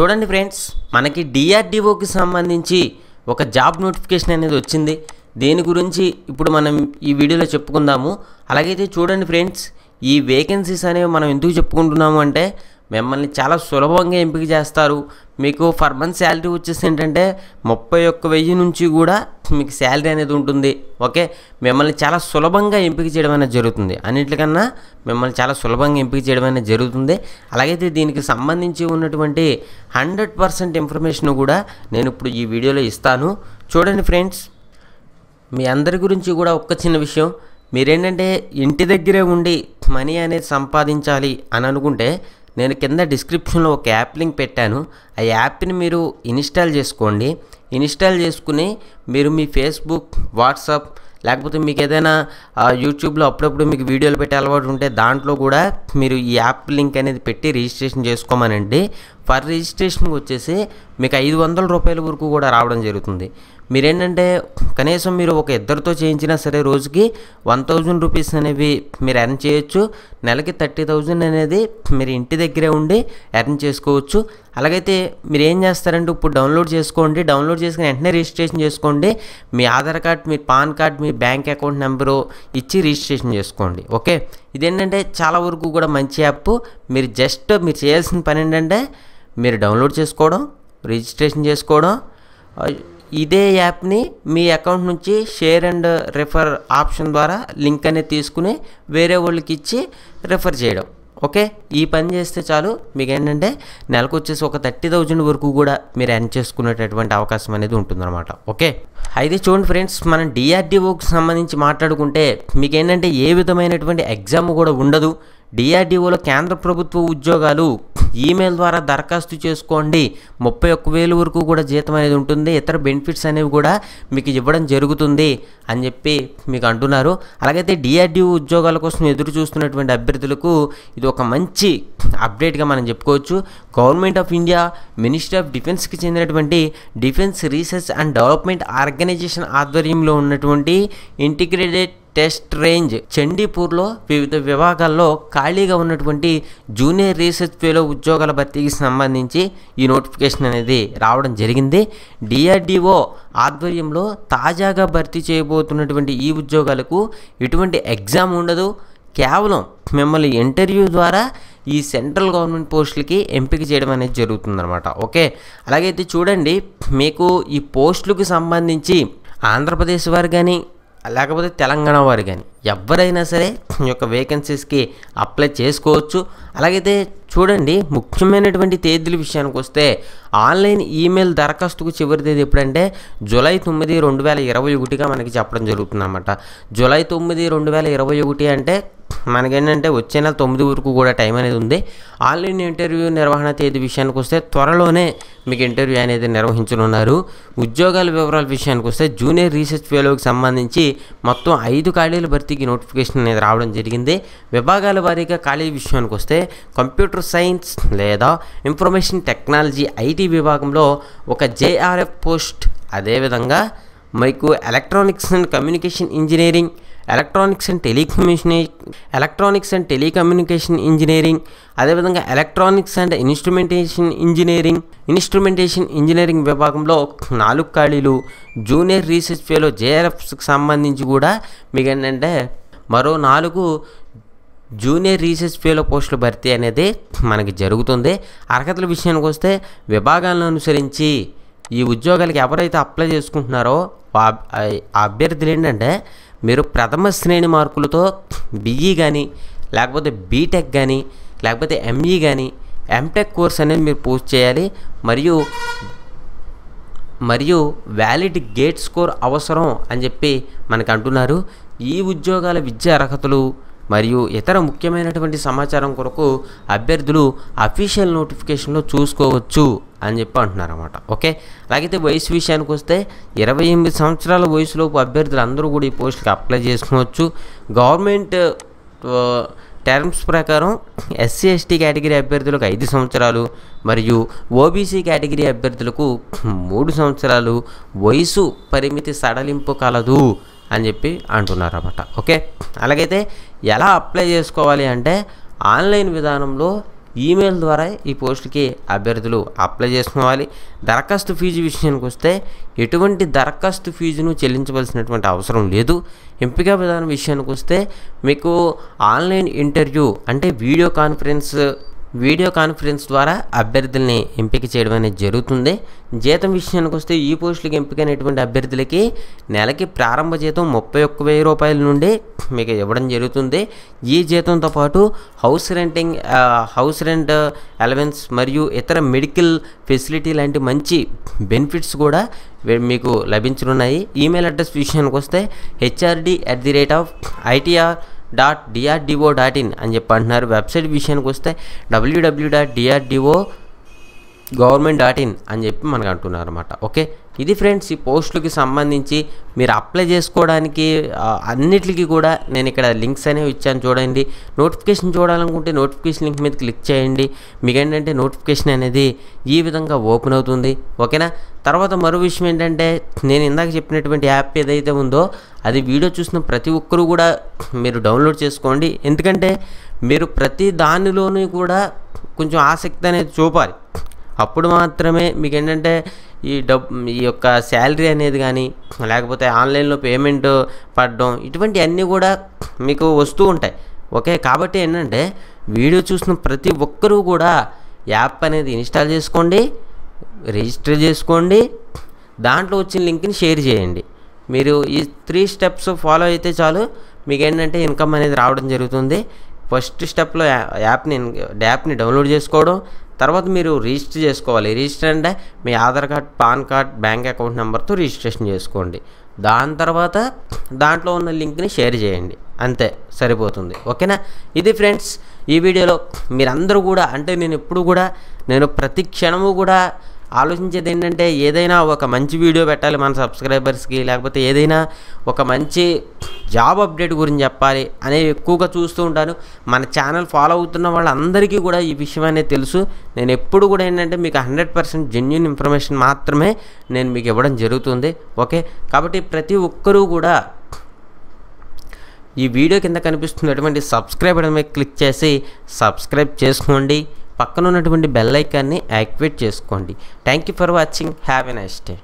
చూడండి ఫ్రెండ్స్ మనకి డిఆర్డిఓకి సంబంధించి ఒక జాబ్ నోటిఫికేషన్ అనేది వచ్చింది దేని గురించి ఇప్పుడు మనం ఈ వీడియోలో చెప్పుకుందాము అలాగైతే చూడండి ఫ్రెండ్స్ ఈ వేకెన్సీస్ అనేవి మనం ఎందుకు చెప్పుకుంటున్నాము అంటే మిమ్మల్ని చాలా సులభంగా ఎంపిక చేస్తారు మీకు ఫర్ మంత్ శాలరీ వచ్చేసి ఏంటంటే ముప్పై ఒక్క వెయ్యి నుంచి కూడా మీకు శాలరీ అనేది ఉంటుంది ఓకే మిమ్మల్ని చాలా సులభంగా ఎంపిక చేయడం అనేది జరుగుతుంది అన్నింటికన్నా మిమ్మల్ని చాలా సులభంగా ఎంపిక చేయడం అనేది జరుగుతుంది అలాగైతే దీనికి సంబంధించి ఉన్నటువంటి హండ్రెడ్ పర్సెంట్ ఇన్ఫర్మేషన్ కూడా నేను ఇప్పుడు ఈ వీడియోలో ఇస్తాను చూడండి ఫ్రెండ్స్ మీ అందరి గురించి కూడా ఒక్క చిన్న విషయం మీరేంటంటే ఇంటి దగ్గరే ఉండి మనీ అనేది సంపాదించాలి అని అనుకుంటే నేను కింద డిస్క్రిప్షన్లో ఒక యాప్ లింక్ పెట్టాను ఆ యాప్ని మీరు ఇన్స్టాల్ చేసుకోండి ఇన్స్టాల్ చేసుకుని మీరు మీ ఫేస్బుక్ వాట్సాప్ లేకపోతే మీకు ఏదైనా యూట్యూబ్లో అప్పుడప్పుడు మీకు వీడియోలు పెట్టే అలవాటు ఉంటే దాంట్లో కూడా మీరు ఈ యాప్ లింక్ అనేది పెట్టి రిజిస్ట్రేషన్ చేసుకోమనండి ఫర్ రిజిస్ట్రేషన్కి వచ్చేసి మీకు ఐదు వందల రూపాయల వరకు కూడా రావడం జరుగుతుంది మీరేంటంటే కనీసం మీరు ఒక ఇద్దరితో చేయించినా సరే రోజుకి వన్ థౌజండ్ రూపీస్ అనేవి మీరు ఎర్న్ చేయొచ్చు నెలకి థర్టీ థౌజండ్ అనేది మీరు ఇంటి దగ్గరే ఉండి ఎర్న్ చేసుకోవచ్చు అలాగైతే మీరు ఏం చేస్తారంటే ఇప్పుడు డౌన్లోడ్ చేసుకోండి డౌన్లోడ్ చేసుకుని వెంటనే రిజిస్ట్రేషన్ చేసుకోండి మీ ఆధార్ కార్డ్ మీ పాన్ కార్డ్ మీ బ్యాంక్ అకౌంట్ నెంబరు ఇచ్చి రిజిస్ట్రేషన్ చేసుకోండి ఓకే ఇదేంటంటే చాలా వరకు కూడా మంచి యాప్ మీరు జస్ట్ మీరు చేయాల్సిన పని ఏంటంటే మీరు డౌన్లోడ్ చేసుకోవడం రిజిస్ట్రేషన్ చేసుకోవడం ఇదే యాప్ని మీ అకౌంట్ నుంచి షేర్ అండ్ రెఫర్ ఆప్షన్ ద్వారా లింక్ అనేది తీసుకుని వేరే వాళ్ళకి ఇచ్చి రెఫర్ చేయడం ఓకే ఈ పని చేస్తే చాలు మీకు ఏంటంటే నెలకు వచ్చేసి ఒక థర్టీ థౌజండ్ వరకు కూడా మీరు ఎన్ చేసుకునేటటువంటి అవకాశం అనేది ఉంటుందన్నమాట ఓకే అయితే చూడండి ఫ్రెండ్స్ మనం డిఆర్డిఓకి సంబంధించి మాట్లాడుకుంటే మీకు ఏంటంటే ఏ విధమైనటువంటి ఎగ్జామ్ కూడా ఉండదు డిఆర్డిఓలో కేంద్ర ప్రభుత్వ ఉద్యోగాలు ఈమెయిల్ ద్వారా దరఖాస్తు చేసుకోండి ముప్పై ఒక్క వేలు వరకు కూడా జీతం అనేది ఉంటుంది ఇతర బెనిఫిట్స్ అనేవి కూడా మీకు ఇవ్వడం జరుగుతుంది అని చెప్పి మీకు అంటున్నారు అలాగైతే డిఆర్డిఓ ఉద్యోగాల కోసం ఎదురు చూస్తున్నటువంటి అభ్యర్థులకు ఇది ఒక మంచి అప్డేట్గా మనం చెప్పుకోవచ్చు government of India ministry of డిఫెన్స్కి చెందినటువంటి defence research and development organisation ఆధ్వర్యంలో ఉన్నటువంటి ఇంటిగ్రేటెడ్ టెస్ట్ రేంజ్ చండీపూర్లో వివిధ విభాగాల్లో ఖాళీగా ఉన్నటువంటి జూనియర్ రీసెర్చ్ ఫెలో ఉద్యోగాల భర్తీకి సంబంధించి ఈ నోటిఫికేషన్ అనేది రావడం జరిగింది డిఆర్డిఓ ఆధ్వర్యంలో తాజాగా భర్తీ చేయబోతున్నటువంటి ఈ ఉద్యోగాలకు ఎటువంటి ఎగ్జామ్ ఉండదు కేవలం మిమ్మల్ని ఇంటర్వ్యూ ద్వారా ఈ సెంట్రల్ గవర్నమెంట్ పోస్టులకి ఎంపిక చేయడం అనేది జరుగుతుందనమాట ఓకే అలాగైతే చూడండి మీకు ఈ పోస్టులకు సంబంధించి ఆంధ్రప్రదేశ్ వారు కానీ లేకపోతే తెలంగాణ వారు కానీ ఎవరైనా సరే ఈ యొక్క వేకెన్సీస్కి అప్లై చేసుకోవచ్చు అలాగైతే చూడండి ముఖ్యమైనటువంటి తేదీల విషయానికి వస్తే ఆన్లైన్ ఈమెయిల్ దరఖాస్తుకు చివరి తేదీ ఎప్పుడంటే జూలై తొమ్మిది రెండు వేల ఇరవై ఒకటిగా మనకి చెప్పడం అన్నమాట జూలై తొమ్మిది రెండు వేల ఇరవై ఒకటి అంటే మనకేంటంటే వచ్చే నెల తొమ్మిది వరకు కూడా టైం అనేది ఉంది ఆన్లైన్ ఇంటర్వ్యూ నిర్వహణ తేదీ విషయానికి వస్తే త్వరలోనే మీకు ఇంటర్వ్యూ అనేది నిర్వహించనున్నారు ఉద్యోగాల వివరాల విషయానికి వస్తే జూనియర్ రీసెర్చ్ ఫెలోకి సంబంధించి మొత్తం ఐదు ఖాళీల భర్తీకి నోటిఫికేషన్ అనేది రావడం జరిగింది విభాగాల వారీగా ఖాళీ విషయానికి వస్తే కంప్యూటర్ సైన్స్ లేదా ఇన్ఫర్మేషన్ టెక్నాలజీ ఐటీ విభాగంలో ఒక జేఆర్ఎఫ్ పోస్ట్ అదేవిధంగా మీకు electronics and communication engineering electronics and telecommunication electronics and telecommunication engineering అదేవిధంగా electronics and instrumentation engineering instrumentation engineering విభాగంలో నాలుగు ఖాళీలు జూనియర్ రీసెర్చ్ ఫెలో జేఆర్ఎఫ్స్కి సంబంధించి కూడా మీకు ఏంటంటే మరో నాలుగు జూనియర్ రీసెర్చ్ ఫీలో పోస్టుల భర్తీ అనేది మనకి జరుగుతుంది అర్హతల విషయానికి వస్తే విభాగాలను అనుసరించి ఈ ఉద్యోగాలకు ఎవరైతే అప్లై చేసుకుంటున్నారో అభ్యర్థులు ఏంటంటే మీరు ప్రథమ శ్రేణి మార్కులతో బిఈ కానీ e లేకపోతే బీటెక్ కానీ లేకపోతే ఎంఈ కానీ ఎంటెక్ కోర్స్ అనేది మీరు పూర్తి చేయాలి మరియు మరియు వ్యాలిడ్ గేట్ స్కోర్ అవసరం అని చెప్పి మనకు అంటున్నారు ఈ ఉద్యోగాల విద్యా అర్హతలు మరియు ఇతర ముఖ్యమైనటువంటి సమాచారం కొరకు అభ్యర్థులు అఫీషియల్ నోటిఫికేషన్లో చూసుకోవచ్చు అని చెప్పి అంటున్నారు అనమాట ఓకే అలాగైతే వయసు విషయానికి వస్తే ఇరవై ఎనిమిది సంవత్సరాల వయసులోపు అభ్యర్థులు అందరూ కూడా ఈ పోస్టుకి అప్లై చేసుకోవచ్చు గవర్నమెంట్ టర్మ్స్ ప్రకారం ఎస్సీ ఎస్టీ కేటగిరీ అభ్యర్థులకు ఐదు సంవత్సరాలు మరియు ఓబీసీ కేటగిరీ అభ్యర్థులకు మూడు సంవత్సరాలు వయసు పరిమితి సడలింపు కలదు అని చెప్పి అంటున్నారు అనమాట ఓకే అలాగైతే ఎలా అప్లై చేసుకోవాలి అంటే ఆన్లైన్ విధానంలో ఈమెయిల్ ద్వారా ఈ పోస్టుకి అభ్యర్థులు అప్లై చేసుకోవాలి దరఖాస్తు ఫీజు విషయానికి వస్తే ఎటువంటి దరఖాస్తు ఫీజును చెల్లించవలసినటువంటి అవసరం లేదు ఎంపిక విధానం విషయానికి వస్తే మీకు ఆన్లైన్ ఇంటర్వ్యూ అంటే వీడియో కాన్ఫరెన్స్ వీడియో కాన్ఫరెన్స్ ద్వారా అభ్యర్థుల్ని ఎంపిక చేయడం అనేది జరుగుతుంది జీతం విషయానికి వస్తే ఈ పోస్టులకు ఎంపికైనటువంటి అభ్యర్థులకి నెలకి ప్రారంభ జీతం ముప్పై ఒక్క వెయ్యి రూపాయల నుండి మీకు ఇవ్వడం జరుగుతుంది ఈ జీతంతో పాటు house renting house rent allowance మరియు ఇతర మెడికల్ ఫెసిలిటీ లాంటి మంచి బెనిఫిట్స్ కూడా మీకు లభించనున్నాయి ఈమెయిల్ అడ్రస్ విషయానికి వస్తే HRD at the rate of ITR dot DRDO dot in అని చెప్పి అంటున్నారు వెబ్సైట్ విషయానికి వస్తే W W dot DRDO government dot in అని చెప్పి మనకు అంటున్నారు అనమాట ఓకే ఇది ఫ్రెండ్స్ ఈ పోస్టులకి సంబంధించి మీరు అప్లై చేసుకోవడానికి అన్నిటికీ కూడా నేను ఇక్కడ లింక్స్ అనేవి ఇచ్చాను చూడండి నోటిఫికేషన్ చూడాలనుకుంటే నోటిఫికేషన్ లింక్ మీద క్లిక్ చేయండి మీకు ఏంటంటే నోటిఫికేషన్ అనేది ఈ విధంగా ఓపెన్ అవుతుంది ఓకేనా తర్వాత మరో విషయం ఏంటంటే నేను ఇందాక చెప్పినటువంటి యాప్ ఏదైతే ఉందో అది వీడియో చూసిన ప్రతి ఒక్కరూ కూడా మీరు డౌన్లోడ్ చేసుకోండి ఎందుకంటే మీరు ప్రతి దానిలోనూ కూడా కొంచెం ఆసక్తి అనేది చూపాలి అప్పుడు మాత్రమే మీకు ఏంటంటే ఈ డబ్ ఈ యొక్క శాలరీ అనేది కానీ లేకపోతే ఆన్లైన్లో పేమెంట్ పడడం ఇటువంటివన్నీ కూడా మీకు వస్తూ ఉంటాయి ఓకే కాబట్టి ఏంటంటే వీడియో చూసిన ప్రతి ఒక్కరూ కూడా యాప్ అనేది ఇన్స్టాల్ చేసుకోండి రిజిస్టర్ చేసుకోండి దాంట్లో వచ్చిన లింక్ని షేర్ చేయండి మీరు ఈ త్రీ స్టెప్స్ ఫాలో అయితే చాలు మీకు ఏంటంటే ఇన్కమ్ అనేది రావడం జరుగుతుంది ఫస్ట్ స్టెప్లో యాప్ని యాప్ని డౌన్లోడ్ చేసుకోవడం తర్వాత మీరు రిజిస్టర్ చేసుకోవాలి రిజిస్టర్ అంటే మీ Aadhaar card PAN card bank account నెంబర్తో రిజిస్ట్రేషన్ చేసుకోండి దాని తర్వాత దాంట్లో ఉన్న లింక్ని షేర్ చేయండి అంతే సరిపోతుంది ఓకేనా ఇది ఫ్రెండ్స్ ఈ వీడియోలో మీరందరూ కూడా అంటే నేను ఎప్పుడు కూడా నేను ప్రతి క్షణము కూడా ఆలోచించేది ఏంటంటే ఏదైనా ఒక మంచి వీడియో పెట్టాలి మన సబ్స్క్రైబర్స్కి లేకపోతే ఏదైనా ఒక మంచి జాబ్ అప్డేట్ గురించి చెప్పాలి అనేది ఎక్కువగా చూస్తూ ఉంటాను మన ఛానల్ ఫాలో అవుతున్న వాళ్ళందరికీ కూడా ఈ విషయం అనేది తెలుసు నేను ఎప్పుడు కూడా ఏంటంటే మీకు హండ్రెడ్ పర్సెంట్ జెన్యున్ ఇన్ఫర్మేషన్ మాత్రమే నేను మీకు ఇవ్వడం జరుగుతుంది ఓకే కాబట్టి ప్రతి ఒక్కరూ కూడా ఈ వీడియో కింద కనిపిస్తున్నటువంటి సబ్స్క్రైబ్ అనేది క్లిక్ చేసి సబ్స్క్రైబ్ చేసుకోండి పక్కన ఉన్నటువంటి బెల్ ఐకాన్ని యాక్టివేట్ చేసుకోండి thank you for watching have a nice day